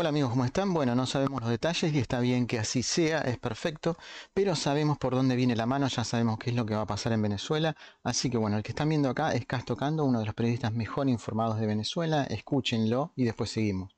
Hola amigos, ¿cómo están? Bueno, no sabemos los detalles y está bien que así sea, es perfecto, pero sabemos por dónde viene la mano, ya sabemos qué es lo que va a pasar en Venezuela, así que bueno, el que están viendo acá es tocando, uno de los periodistas mejor informados de Venezuela, escúchenlo y después seguimos.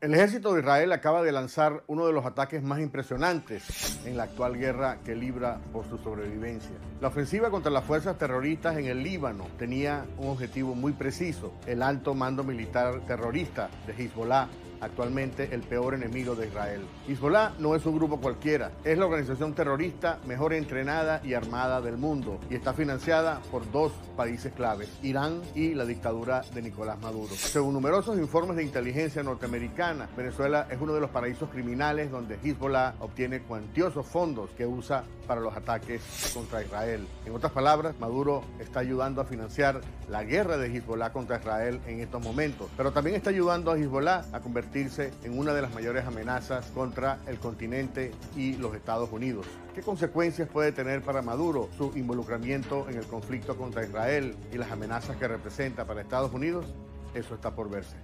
El ejército de Israel acaba de lanzar uno de los ataques más impresionantes en la actual guerra que libra por su sobrevivencia. La ofensiva contra las fuerzas terroristas en el Líbano tenía un objetivo muy preciso, el alto mando militar terrorista de Hezbollah actualmente el peor enemigo de Israel. Hezbollah no es un grupo cualquiera, es la organización terrorista mejor entrenada y armada del mundo y está financiada por dos países claves, Irán y la dictadura de Nicolás Maduro. Según numerosos informes de inteligencia norteamericana, Venezuela es uno de los paraísos criminales donde Hezbollah obtiene cuantiosos fondos que usa para los ataques contra Israel. En otras palabras, Maduro está ayudando a financiar la guerra de Hezbollah contra Israel en estos momentos, pero también está ayudando a Hezbollah a convertirse en una de las mayores amenazas contra el continente y los Estados Unidos. ¿Qué consecuencias puede tener para Maduro su involucramiento en el conflicto contra Israel y las amenazas que representa para Estados Unidos? Eso está por verse.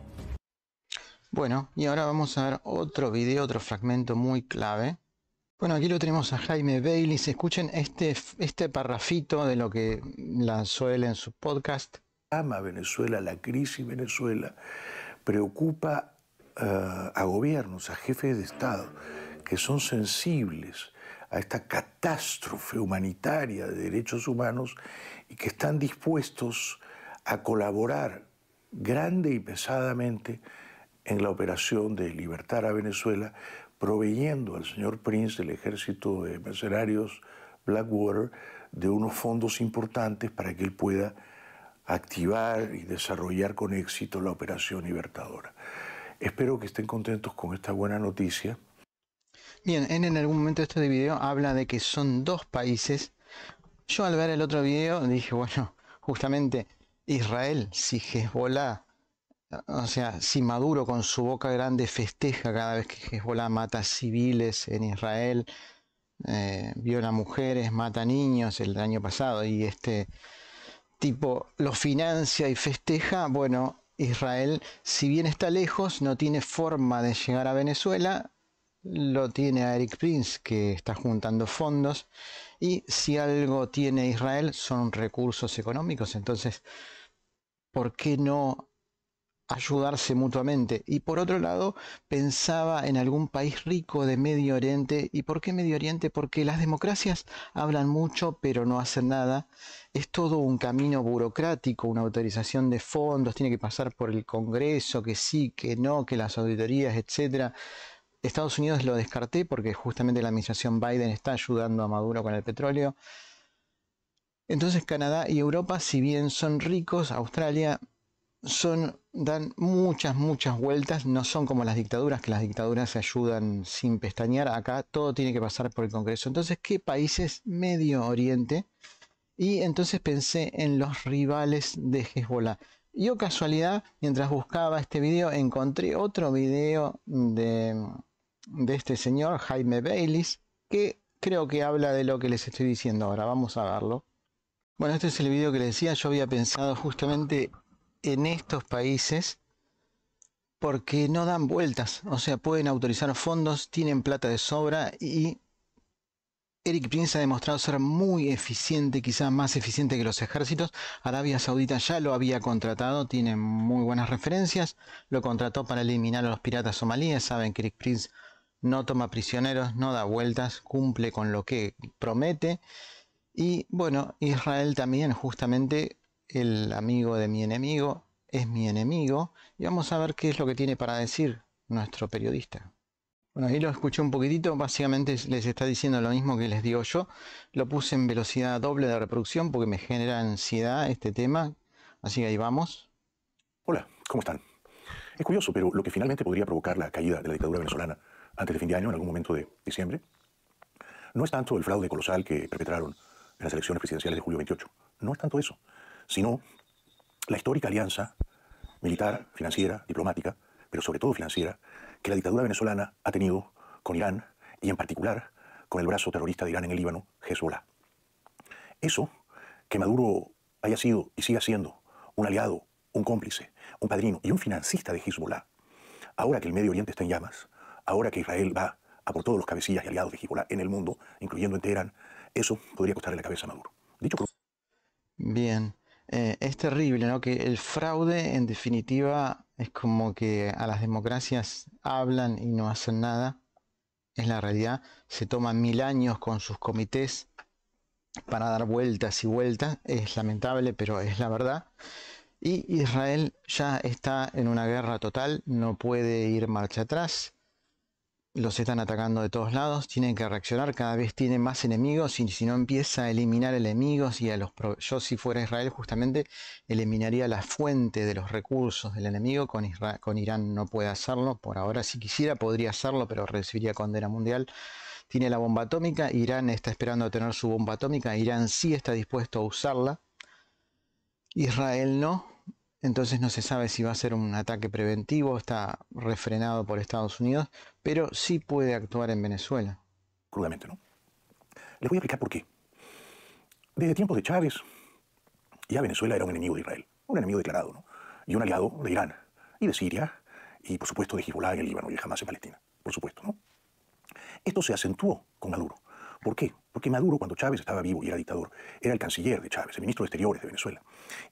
Bueno, y ahora vamos a ver otro video, otro fragmento muy clave bueno, aquí lo tenemos a Jaime Bailey. Se escuchen este, este parrafito de lo que lanzó él en su podcast. Ama Venezuela, la crisis Venezuela preocupa eh, a gobiernos, a jefes de Estado, que son sensibles a esta catástrofe humanitaria de derechos humanos y que están dispuestos a colaborar grande y pesadamente en la operación de libertar a Venezuela proveyendo al señor Prince, el ejército de mercenarios Blackwater, de unos fondos importantes para que él pueda activar y desarrollar con éxito la operación libertadora. Espero que estén contentos con esta buena noticia. Bien, en, algún momento este video habla de que son dos países. Yo al ver el otro video dije, bueno, justamente Israel, si Hezbollah o sea, si Maduro con su boca grande festeja cada vez que Hezbollah mata civiles en Israel, eh, viola mujeres, mata niños el año pasado y este tipo lo financia y festeja, bueno, Israel, si bien está lejos, no tiene forma de llegar a Venezuela, lo tiene a Eric Prince que está juntando fondos y si algo tiene Israel son recursos económicos, entonces, ¿por qué no ayudarse mutuamente. Y por otro lado, pensaba en algún país rico de Medio Oriente. ¿Y por qué Medio Oriente? Porque las democracias hablan mucho pero no hacen nada. Es todo un camino burocrático, una autorización de fondos, tiene que pasar por el Congreso, que sí, que no, que las auditorías, etc. Estados Unidos lo descarté porque justamente la administración Biden está ayudando a Maduro con el petróleo. Entonces Canadá y Europa, si bien son ricos, Australia son, dan muchas, muchas vueltas, no son como las dictaduras, que las dictaduras se ayudan sin pestañear, acá todo tiene que pasar por el Congreso. Entonces, ¿qué países? Medio Oriente. Y entonces pensé en los rivales de Hezbollah. Yo casualidad, mientras buscaba este video, encontré otro video de, este señor, Jaime Baylis, que creo que habla de lo que les estoy diciendo ahora. Vamos a verlo. Bueno, este es el video que les decía. Yo había pensado justamente en estos países porque no dan vueltas, o sea, pueden autorizar fondos, tienen plata de sobra y Eric Prince ha demostrado ser muy eficiente, quizás más eficiente que los ejércitos. Arabia Saudita ya lo había contratado, tiene muy buenas referencias. Lo contrató para eliminar a los piratas somalíes. Saben que Eric Prince no toma prisioneros, no da vueltas, cumple con lo que promete. Y bueno, Israel también justamente el amigo de mi enemigo es mi enemigo y vamos a ver qué es lo que tiene para decir nuestro periodista. Bueno, ahí lo escuché un poquitito, básicamente les está diciendo lo mismo que les digo yo. Lo puse en velocidad doble de reproducción porque me genera ansiedad este tema, así que ahí vamos. Hola, ¿cómo están? Es curioso, pero lo que finalmente podría provocar la caída de la dictadura venezolana antes del fin de año, en algún momento de diciembre, no es tanto el fraude colosal que perpetraron en las elecciones presidenciales de julio 28, no es tanto eso, sino la histórica alianza militar, financiera, diplomática, pero sobre todo financiera, que la dictadura venezolana ha tenido con Irán y en particular con el brazo terrorista de Irán en el Líbano, Hezbollah. Eso, que Maduro haya sido y siga siendo un aliado, un cómplice, un padrino y un financista de Hezbollah, ahora que el Medio Oriente está en llamas, ahora que Israel va a por todos los cabecillas y aliados de Hezbollah en el mundo, incluyendo en Teherán, eso podría costarle la cabeza a Maduro. Dicho Bien. Eh, es terrible, ¿no? Que el fraude, en definitiva, es como que a las democracias hablan y no hacen nada. Es la realidad. Se toman mil años con sus comités para dar vueltas y vueltas. Es lamentable, pero es la verdad. Y Israel ya está en una guerra total, no puede ir marcha atrás los están atacando de todos lados, tienen que reaccionar, cada vez tiene más enemigos y si no empieza a eliminar enemigos y a los yo si fuera Israel justamente eliminaría la fuente de los recursos del enemigo, con, con Irán no puede hacerlo, por ahora si quisiera podría hacerlo, pero recibiría condena mundial. Tiene la bomba atómica, Irán está esperando a tener su bomba atómica, Irán sí está dispuesto a usarla, Israel no, entonces no se sabe si va a ser un ataque preventivo, está refrenado por Estados Unidos, pero sí puede actuar en Venezuela. Crudamente, ¿no? Les voy a explicar por qué. Desde tiempos de Chávez, ya Venezuela era un enemigo de Israel, un enemigo declarado, ¿no? Y un aliado de Irán, y de Siria, y por supuesto de Hezbollah en el Líbano y jamás en Palestina, por supuesto, ¿no? Esto se acentuó con Maduro. ¿Por qué? Porque Maduro, cuando Chávez estaba vivo y era dictador, era el canciller de Chávez, el ministro de Exteriores de Venezuela.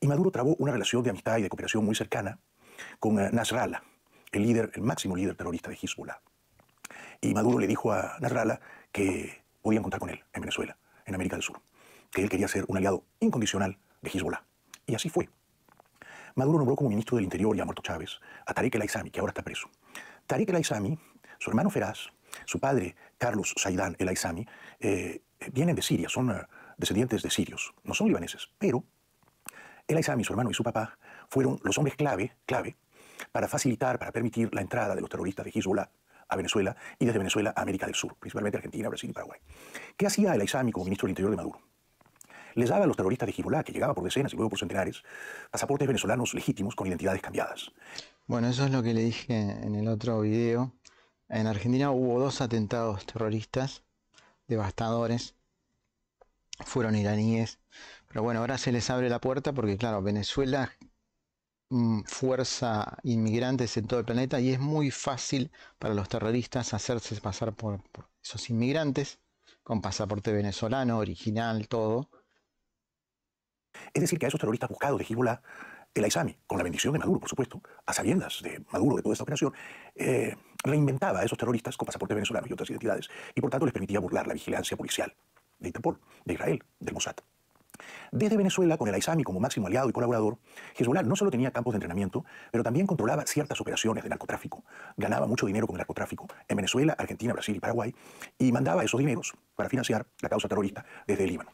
Y Maduro trabó una relación de amistad y de cooperación muy cercana con eh, Nasrallah, el líder, el máximo líder terrorista de Hezbollah. Y Maduro le dijo a Nasrallah que podían contar con él en Venezuela, en América del Sur, que él quería ser un aliado incondicional de Hezbollah. Y así fue. Maduro nombró como ministro del Interior y a Chávez a Tarek El Aizami, que ahora está preso. Tarek El Aizami, su hermano Feraz, su padre, Carlos Saidán El Aizami, eh, vienen de Siria, son eh, descendientes de sirios, no son libaneses, pero el Aizami, su hermano y su papá fueron los hombres clave, clave para facilitar, para permitir la entrada de los terroristas de Hezbollah a Venezuela y desde Venezuela a América del Sur, principalmente Argentina, Brasil y Paraguay. ¿Qué hacía el Aizami como ministro del Interior de Maduro? Les daba a los terroristas de Hezbollah, que llegaba por decenas y luego por centenares, pasaportes venezolanos legítimos con identidades cambiadas. Bueno, eso es lo que le dije en el otro video. En Argentina hubo dos atentados terroristas devastadores. Fueron iraníes. Pero bueno, ahora se les abre la puerta porque, claro, Venezuela mm, fuerza inmigrantes en todo el planeta y es muy fácil para los terroristas hacerse pasar por, esos inmigrantes con pasaporte venezolano, original, todo. Es decir, que a esos terroristas buscados de el Aizami, con la bendición de Maduro, por supuesto, a sabiendas de Maduro, de toda esta operación, eh, reinventaba a esos terroristas con pasaporte venezolano y otras identidades, y por tanto les permitía burlar la vigilancia policial de Interpol, de Israel, del Mossad. Desde Venezuela, con el Aizami como máximo aliado y colaborador, Hezbollah no solo tenía campos de entrenamiento, pero también controlaba ciertas operaciones de narcotráfico. Ganaba mucho dinero con el narcotráfico en Venezuela, Argentina, Brasil y Paraguay, y mandaba esos dineros para financiar la causa terrorista desde el Líbano.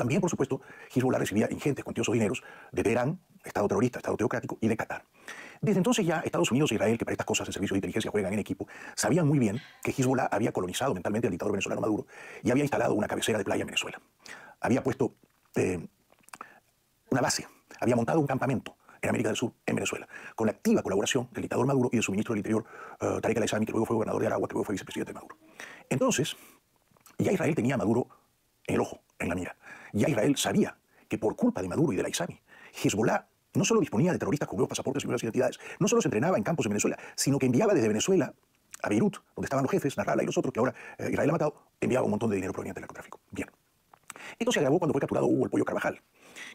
También, por supuesto, Hezbollah recibía ingentes, cuantiosos dineros de Teherán, Estado terrorista, Estado teocrático, y de Qatar. Desde entonces ya Estados Unidos e Israel, que para estas cosas en servicio de inteligencia juegan en equipo, sabían muy bien que Hezbollah había colonizado mentalmente al dictador venezolano Maduro y había instalado una cabecera de playa en Venezuela. Había puesto eh, una base, había montado un campamento en América del Sur, en Venezuela, con la activa colaboración del dictador Maduro y de su ministro del Interior, eh, Tarek al que luego fue gobernador de Aragua, que luego fue vicepresidente de Maduro. Entonces, ya Israel tenía a Maduro en el ojo, en la mira. Ya Israel sabía que por culpa de Maduro y de la ISAMI, Hezbollah no solo disponía de terroristas con nuevos pasaportes y nuevas identidades, no solo se entrenaba en campos en Venezuela, sino que enviaba desde Venezuela a Beirut, donde estaban los jefes, Narrala y los otros, que ahora eh, Israel ha matado, enviaba un montón de dinero proveniente del narcotráfico. Bien. Esto se agravó cuando fue capturado Hugo el Pollo Carvajal,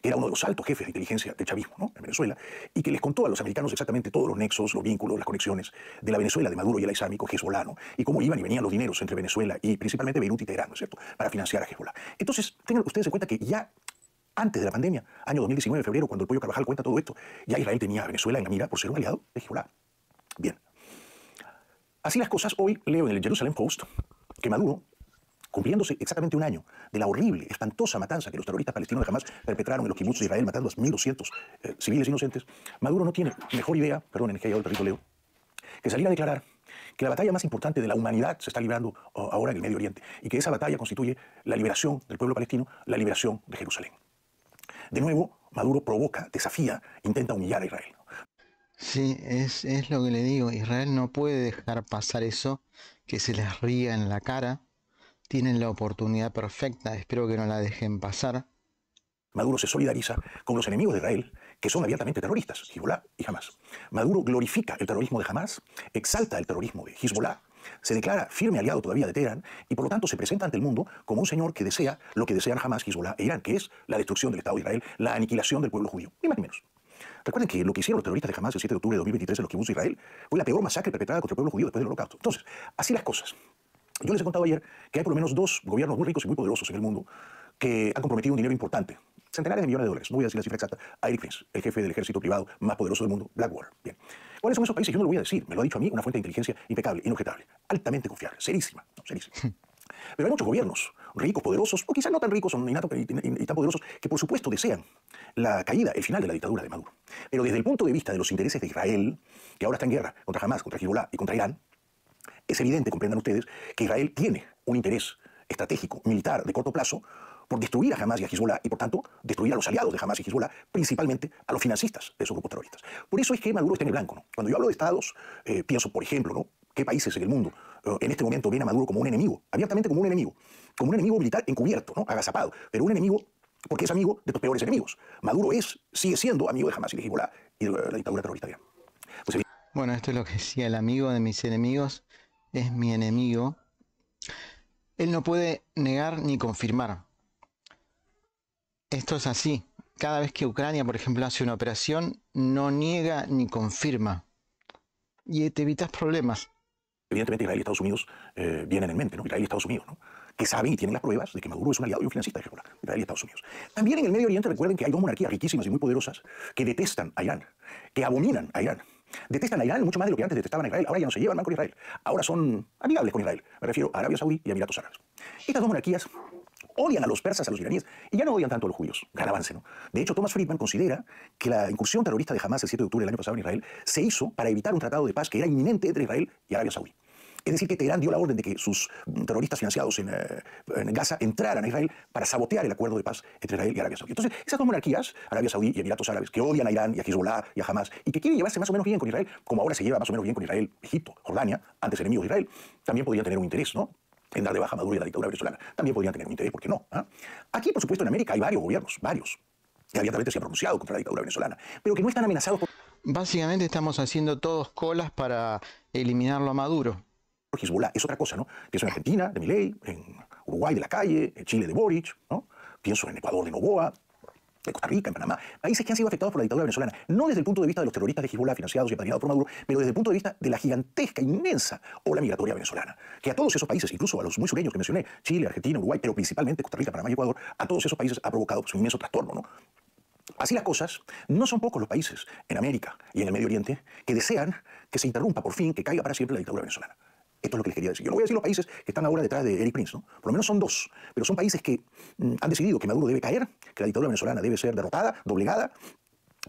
que era uno de los altos jefes de inteligencia del chavismo en Venezuela, y que les contó a los americanos exactamente todos los nexos, los vínculos, las conexiones de la Venezuela de Maduro y el islámico Hezbollah, y cómo iban y venían los dineros entre Venezuela y principalmente Beirut y Teherán, cierto?, para financiar a Hezbollah. Entonces, tengan ustedes en cuenta que ya antes de la pandemia, año 2019, febrero, cuando el Pollo Carvajal cuenta todo esto, ya Israel tenía a Venezuela en la mira por ser un aliado de Hezbollah. Bien. Así las cosas, hoy leo en el Jerusalem Post que Maduro cumpliéndose exactamente un año de la horrible, espantosa matanza que los terroristas palestinos jamás perpetraron en los que de Israel, matando a 1.200 eh, civiles inocentes, Maduro no tiene mejor idea, perdón, en el que Leo, que salir a declarar que la batalla más importante de la humanidad se está librando oh, ahora en el Medio Oriente y que esa batalla constituye la liberación del pueblo palestino, la liberación de Jerusalén. De nuevo, Maduro provoca, desafía, intenta humillar a Israel. Sí, es, es lo que le digo, Israel no puede dejar pasar eso, que se les ría en la cara, tienen la oportunidad perfecta, espero que no la dejen pasar. Maduro se solidariza con los enemigos de Israel, que son abiertamente terroristas, Hezbollah y Hamas. Maduro glorifica el terrorismo de Hamas, exalta el terrorismo de Hezbollah, se declara firme aliado todavía de Teherán y por lo tanto se presenta ante el mundo como un señor que desea lo que desean Hamas, Hezbollah e Irán, que es la destrucción del Estado de Israel, la aniquilación del pueblo judío, ni más ni menos. Recuerden que lo que hicieron los terroristas de Hamas el 7 de octubre de 2023 en los kibbutz Israel fue la peor masacre perpetrada contra el pueblo judío después del holocausto. Entonces, así las cosas. Yo les he contado ayer que hay por lo menos dos gobiernos muy ricos y muy poderosos en el mundo que han comprometido un dinero importante, centenares de millones de dólares, no voy a decir la cifra exacta, a Eric Prince, el jefe del ejército privado más poderoso del mundo, Blackwater. Bien. ¿Cuáles son esos países? Yo no lo voy a decir, me lo ha dicho a mí una fuente de inteligencia impecable, inobjetable, altamente confiable, serísima, hmm. Pero hay muchos gobiernos ricos, poderosos, o quizás no tan ricos ni tan poderosos, que por supuesto desean la caída, el final de la dictadura de Maduro. Pero desde el punto de vista de los intereses de Israel, que ahora está en guerra contra Hamas, contra Hezbollah y contra Irán, es evidente, comprendan ustedes, que Israel tiene un interés estratégico, militar, de corto plazo, por destruir a Hamas y a Hezbollah y, por tanto, destruir a los aliados de Hamas y Hezbollah, principalmente a los financistas de esos grupos terroristas. Por eso es que Maduro está en el blanco. Cuando yo hablo de estados, eh, pienso, por ejemplo, ¿no? qué países en el mundo eh, en este momento ven a Maduro como un enemigo, abiertamente como un enemigo, como un enemigo militar encubierto, ¿no? agazapado, pero un enemigo porque es amigo de tus peores enemigos. Maduro es, sigue siendo amigo de Hamas y de Hezbollah y de la dictadura terrorista. Bueno, esto es lo que decía el amigo de mis enemigos, es mi enemigo. Él no puede negar ni confirmar. Esto es así. Cada vez que Ucrania, por ejemplo, hace una operación, no niega ni confirma. Y te evitas problemas. Evidentemente Israel y Estados Unidos eh, vienen en mente, ¿no? Israel y Estados Unidos, ¿no? que saben y tienen las pruebas de que Maduro es un aliado y un financista de Hezbollah, Israel y Estados Unidos. También en el Medio Oriente recuerden que hay dos monarquías riquísimas y muy poderosas que detestan a Irán, que abominan a Irán. Detestan a Irán mucho más de lo que antes detestaban a Israel. Ahora ya no se llevan mal con Israel. Ahora son amigables con Israel. Me refiero a Arabia Saudí y Emiratos Árabes. Estas dos monarquías odian a los persas, a los iraníes, y ya no odian tanto a los judíos. Gran ¿no? De hecho, Thomas Friedman considera que la incursión terrorista de Hamas el 7 de octubre del año pasado en Israel se hizo para evitar un tratado de paz que era inminente entre Israel y Arabia Saudí. Es decir, que Teherán dio la orden de que sus mm, terroristas financiados eh, en, Gaza entraran a Israel para sabotear el acuerdo de paz entre Israel y Arabia Saudí. Entonces, esas dos monarquías, Arabia Saudí y Emiratos Árabes, que odian a Irán y a Hezbollah y a Hamas, y que quieren llevarse más o menos bien con Israel, como ahora se lleva más o menos bien con Israel, Egipto, Jordania, antes enemigos de Israel, también podrían tener un interés, ¿no? en dar de baja a Maduro y a la dictadura venezolana. También podrían tener un interés, ¿por qué no? ¿Ah? Aquí, por supuesto, en América hay varios gobiernos, varios, que abiertamente se han pronunciado contra la dictadura venezolana, pero que no están amenazados por... Básicamente estamos haciendo todos colas para eliminarlo a Maduro. Es otra cosa, ¿no? Pienso en Argentina, de Miley, en Uruguay, de la calle, en Chile, de Boric, ¿no? Pienso en Ecuador, de Novoa, de Costa Rica, en Panamá, países que han sido afectados por la dictadura venezolana, no desde el punto de vista de los terroristas de Hezbollah financiados y apadrinados por Maduro, pero desde el punto de vista de la gigantesca, inmensa ola migratoria venezolana, que a todos esos países, incluso a los muy sureños que mencioné, Chile, Argentina, Uruguay, pero principalmente Costa Rica, Panamá y Ecuador, a todos esos países ha provocado su pues, inmenso trastorno, ¿no? Así las cosas, no son pocos los países en América y en el Medio Oriente que desean que se interrumpa por fin, que caiga para siempre la dictadura venezolana. Esto es lo que les quería decir. Yo no voy a decir los países que están ahora detrás de Eric Prince, ¿no? Por lo menos son dos, pero son países que mm, han decidido que Maduro debe caer, que la dictadura venezolana debe ser derrotada, doblegada,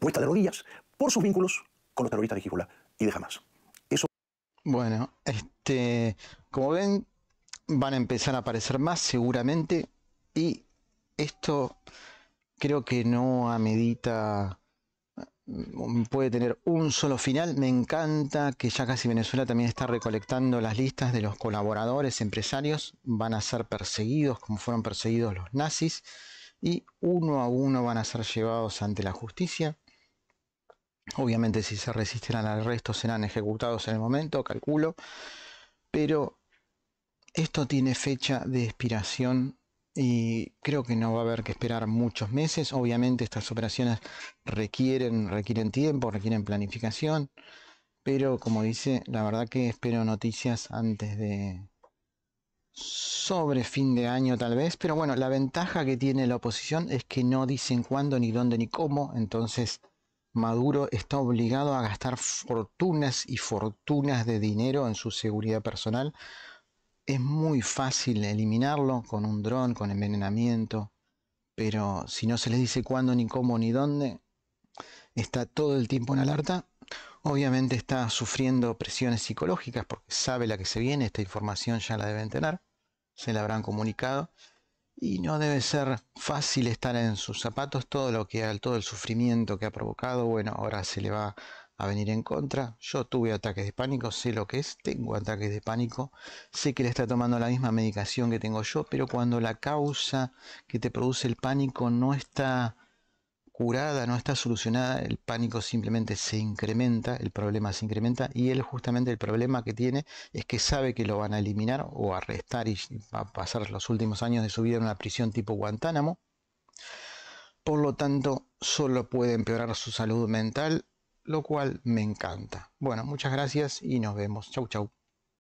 puesta de rodillas, por sus vínculos con los terroristas de y de jamás. Eso. Bueno, este, como ven, van a empezar a aparecer más seguramente y esto creo que no amedita puede tener un solo final. Me encanta que ya casi Venezuela también está recolectando las listas de los colaboradores, empresarios, van a ser perseguidos como fueron perseguidos los nazis y uno a uno van a ser llevados ante la justicia. Obviamente si se resisten al arresto serán ejecutados en el momento, calculo, pero esto tiene fecha de expiración y creo que no va a haber que esperar muchos meses. Obviamente estas operaciones requieren, requieren tiempo, requieren planificación, pero como dice, la verdad que espero noticias antes de sobre fin de año tal vez, pero bueno, la ventaja que tiene la oposición es que no dicen cuándo, ni dónde, ni cómo, entonces Maduro está obligado a gastar fortunas y fortunas de dinero en su seguridad personal es muy fácil eliminarlo con un dron, con envenenamiento, pero si no se les dice cuándo, ni cómo, ni dónde, está todo el tiempo en alerta. Obviamente está sufriendo presiones psicológicas porque sabe la que se viene, esta información ya la deben tener, se la habrán comunicado y no debe ser fácil estar en sus zapatos todo lo que todo el sufrimiento que ha provocado, bueno, ahora se le va a venir en contra. Yo tuve ataques de pánico, sé lo que es, tengo ataques de pánico, sé que le está tomando la misma medicación que tengo yo, pero cuando la causa que te produce el pánico no está curada, no está solucionada, el pánico simplemente se incrementa, el problema se incrementa y él justamente el problema que tiene es que sabe que lo van a eliminar o arrestar y va a pasar los últimos años de su vida en una prisión tipo Guantánamo. Por lo tanto, solo puede empeorar su salud mental lo cual me encanta. Bueno, muchas gracias y nos vemos. Chau, chau.